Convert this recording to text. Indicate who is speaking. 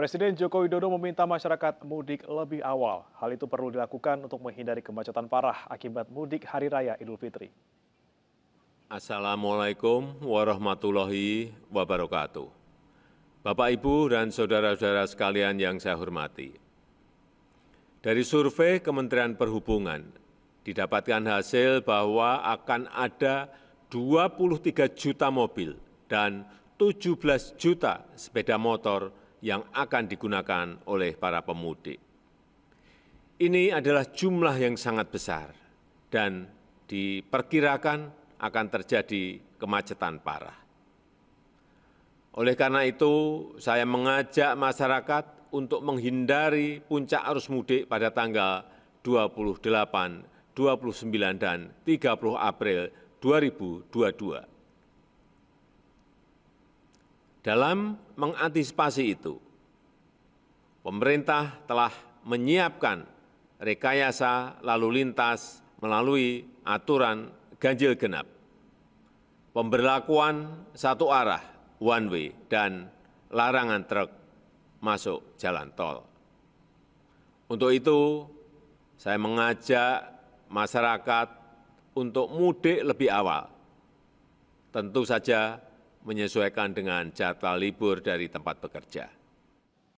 Speaker 1: Presiden Joko Widodo meminta masyarakat mudik lebih awal. Hal itu perlu dilakukan untuk menghindari kemacetan parah akibat mudik Hari Raya Idul Fitri.
Speaker 2: Assalamualaikum warahmatullahi wabarakatuh. Bapak, Ibu, dan saudara-saudara sekalian yang saya hormati. Dari survei Kementerian Perhubungan, didapatkan hasil bahwa akan ada 23 juta mobil dan 17 juta sepeda motor yang akan digunakan oleh para pemudik. Ini adalah jumlah yang sangat besar dan diperkirakan akan terjadi kemacetan parah. Oleh karena itu, saya mengajak masyarakat untuk menghindari puncak arus mudik pada tanggal 28, 29, dan 30 April 2022 dalam mengantisipasi itu, pemerintah telah menyiapkan rekayasa lalu lintas melalui aturan ganjil genap, pemberlakuan satu arah one way dan larangan truk masuk jalan tol. Untuk itu, saya mengajak masyarakat untuk mudik lebih awal. Tentu saja menyesuaikan dengan jadwal libur dari tempat bekerja